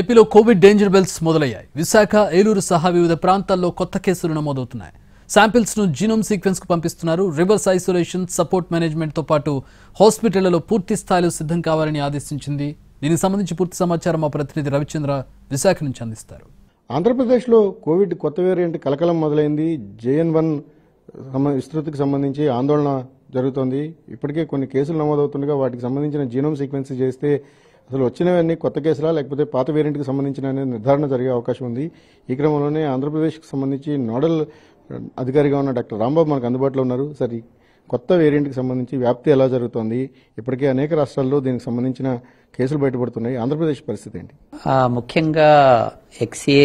ఏపీలో Covid danger bells మొదలయ్యాయి విశాఖ ఏలూరు సహా వివిధ ప్రాంతాల్లో కొత్త కేసులు నమోదవుతున్నాయి శాంపిల్స్ ను జీనోమ్ సీక్వెన్స్ కు పంపిస్తున్నారు రివర్స్ ఐసోలేషన్ సపోర్ట్ మేనేజ్మెంట్ తో పాటు హాస్పిటళ్లలో పూర్తి స్థాయిలో సిద్ధం కావాలని ఆదేశించింది దీనికి సంబంధించి పూర్తి సమాచారం మా ప్రతినిధి రవిచంద్ర విశాఖ నుంచి అందిస్తారు ఆంధ్రప్రదేశ్లో కోవిడ్ కొత్త వేరియంట్ కలకలం మొదలైంది జేఎన్ వన్ విస్తృతికి సంబంధించి ఆందోళన జరుగుతోంది ఇప్పటికే కొన్ని కేసులు నమోదవుతుండగా వాటికి సంబంధించిన జీనోమ్ సీక్వెన్స్ చేస్తే అసలు వచ్చినవన్నీ కొత్త కేసులా లేకపోతే పాత వేరియంట్కి సంబంధించిన నిర్ధారణ జరిగే అవకాశం ఉంది ఈ క్రమంలోనే ఆంధ్రప్రదేశ్కి సంబంధించి నోడల్ అధికారిగా ఉన్న డాక్టర్ రాంబాబు మనకు అందుబాటులో ఉన్నారు సరి కొత్త వేరియంట్కి సంబంధించి వ్యాప్తి ఎలా జరుగుతోంది ఇప్పటికే అనేక రాష్ట్రాల్లో దీనికి సంబంధించిన కేసులు బయటపడుతున్నాయి ఆంధ్రప్రదేశ్ పరిస్థితి ఏంటి ముఖ్యంగా ఎక్స్ఏ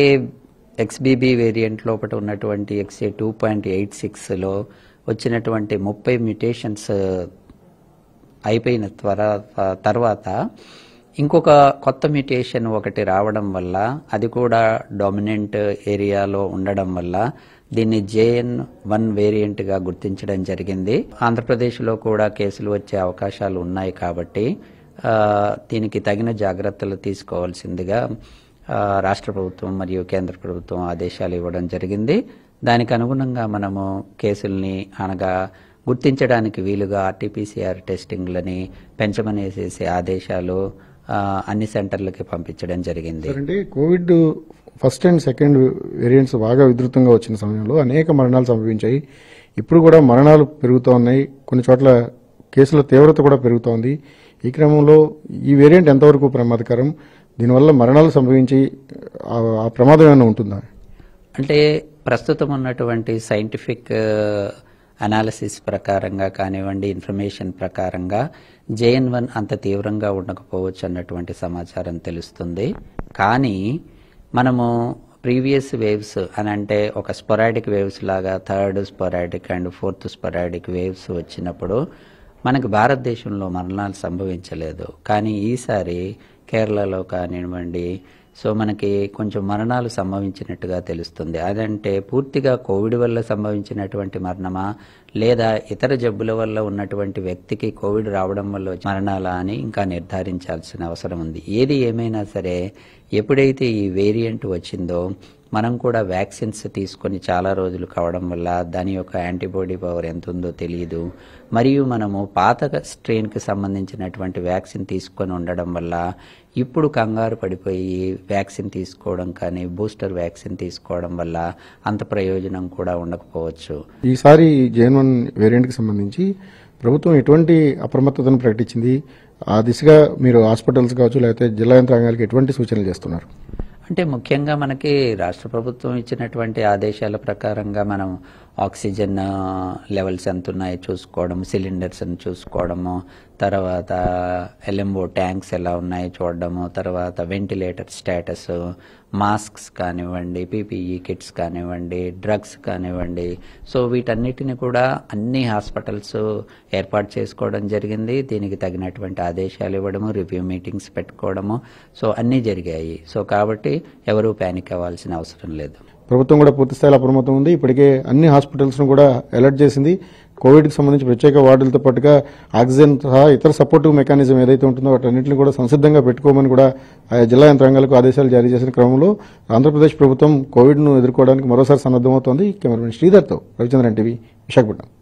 ఎక్స్బీబీ వేరియంట్ లోపల ఉన్నటువంటి ఎక్స్ఏ టూ పాయింట్ ఎయిట్ సిక్స్లో వచ్చినటువంటి ముప్పై మ్యూటేషన్స్ అయిపోయిన త్వర తర్వాత ఇంకొక కొత్త మ్యూటేషన్ ఒకటి రావడం వల్ల అది కూడా డామినెంట్ ఏరియాలో ఉండడం వల్ల దీన్ని జేఎన్ వన్ వేరియంట్గా గుర్తించడం జరిగింది ఆంధ్రప్రదేశ్లో కూడా కేసులు వచ్చే అవకాశాలు ఉన్నాయి కాబట్టి దీనికి తగిన జాగ్రత్తలు తీసుకోవాల్సిందిగా రాష్ట్ర ప్రభుత్వం మరియు కేంద్ర ప్రభుత్వం ఆదేశాలు ఇవ్వడం జరిగింది దానికి అనుగుణంగా మనము కేసుల్ని అనగా గుర్తించడానికి వీలుగా ఆర్టీపీసీఆర్ టెస్టింగ్లని పెంచమనేసేసి ఆదేశాలు అన్ని సెంటర్లకి పంపించడం జరిగింది అంటే Covid first and second variants బాగా విధృతంగా వచ్చిన సమయంలో అనేక మరణాలు సంభవించాయి ఇప్పుడు కూడా మరణాలు పెరుగుతూ ఉన్నాయి కొన్ని చోట్ల కేసుల తీవ్రత కూడా పెరుగుతోంది ఈ క్రమంలో ఈ వేరియంట్ ఎంతవరకు ప్రమాదకరం దీనివల్ల మరణాలు సంభవించి ఆ ప్రమాదం ఏమైనా ఉంటుందా అంటే ప్రస్తుతం ఉన్నటువంటి సైంటిఫిక్ అనాలిసిస్ ప్రకారంగా కానివ్వండి ఇన్ఫర్మేషన్ ప్రకారంగా జేఎన్ వన్ అంత తీవ్రంగా ఉండకపోవచ్చు అన్నటువంటి సమాచారం తెలుస్తుంది కానీ మనము ప్రీవియస్ వేవ్స్ అని అంటే ఒక స్పొరాడిక్ వేవ్స్ లాగా third sporadic and fourth sporadic waves వచ్చినప్పుడు మనకు భారతదేశంలో మరణాలు సంభవించలేదు కానీ ఈసారి కేరళలో కానివ్వండి సో మనకి కొంచెం మరణాలు సంభవించినట్టుగా తెలుస్తుంది అదంటే పూర్తిగా కోవిడ్ వల్ల సంభవించినటువంటి మరణమా లేదా ఇతర జబ్బుల వల్ల ఉన్నటువంటి వ్యక్తికి కోవిడ్ రావడం వల్ల మరణాలా అని ఇంకా నిర్ధారించాల్సిన అవసరం ఉంది ఏది ఏమైనా సరే ఎప్పుడైతే ఈ వేరియంట్ వచ్చిందో మనం కూడా వ్యాక్సిన్స్ తీసుకొని చాలా రోజులు కావడం వల్ల దాని యొక్క యాంటీబాడీ పవర్ ఎంత ఉందో తెలియదు మరియు మనము పాత స్ట్రెయిన్కి సంబంధించినటువంటి వ్యాక్సిన్ తీసుకొని ఉండడం వల్ల ఇప్పుడు కంగారు పడిపోయి వ్యాక్సిన్ తీసుకోవడం కానీ బూస్టర్ వ్యాక్సిన్ తీసుకోవడం వల్ల అంత ప్రయోజనం కూడా ఉండకపోవచ్చు ఈసారి జేన్ వన్ వేరియంట్కి సంబంధించి ప్రభుత్వం ఎటువంటి అప్రమత్తతను ప్రకటించింది ఆ దిశగా మీరు హాస్పిటల్స్ కావచ్చు లేకపోతే జిల్లా యంత్రాంగాలకు ఎటువంటి సూచనలు చేస్తున్నారు అంటే ముఖ్యంగా మనకి రాష్ట్ర ప్రభుత్వం ఇచ్చినటువంటి ఆదేశాల ప్రకారంగా మనం ఆక్సిజన్ లెవెల్స్ ఎంత ఉన్నాయో చూసుకోవడం సిలిండర్స్ అని చూసుకోవడము తర్వాత ఎల్ఎంఓ ట్యాంక్స్ ఎలా ఉన్నాయో చూడడము తర్వాత వెంటిలేటర్ స్టేటస్ మాస్క్స్ కానివ్వండి పీపీఈ కిట్స్ కానివ్వండి డ్రగ్స్ కానివ్వండి సో వీటన్నిటిని కూడా అన్ని హాస్పిటల్స్ ఏర్పాటు చేసుకోవడం జరిగింది దీనికి తగినటువంటి ఆదేశాలు ఇవ్వడము రివ్యూ మీటింగ్స్ పెట్టుకోవడము సో అన్నీ జరిగాయి సో కాబట్టి ఎవరూ ప్యానిక్ అవ్వాల్సిన అవసరం లేదు ప్రభుత్వం కూడా స్థాయిలో అప్రమత్తం ఉంది ఇప్పటికే అన్ని హాస్పిటల్స్ను కూడా అలర్ట్ చేసింది కోవిడ్కి సంబంధించి ప్రత్యేక వార్డులతో పాటుగా ఆక్సిజన్ సహా ఇతర సపోర్టివ్ మెకానిజం ఏదైతే ఉంటుందో వాటన్నింటిని కూడా సంసిద్ధంగా పెట్టుకోమని కూడా జిల్లా యంత్రాంగాలకు ఆదేశాలు జారీ చేసిన క్రమంలో ఆంధ్రప్రదేశ్ ప్రభుత్వం కోవిడ్ను ఎదుర్కోవడానికి మరోసారి సన్నద్దమవుతోంది కెమెరామెన్ శ్రీధర్తో రవిచంద్రన్ టీవీ విశాఖపట్నం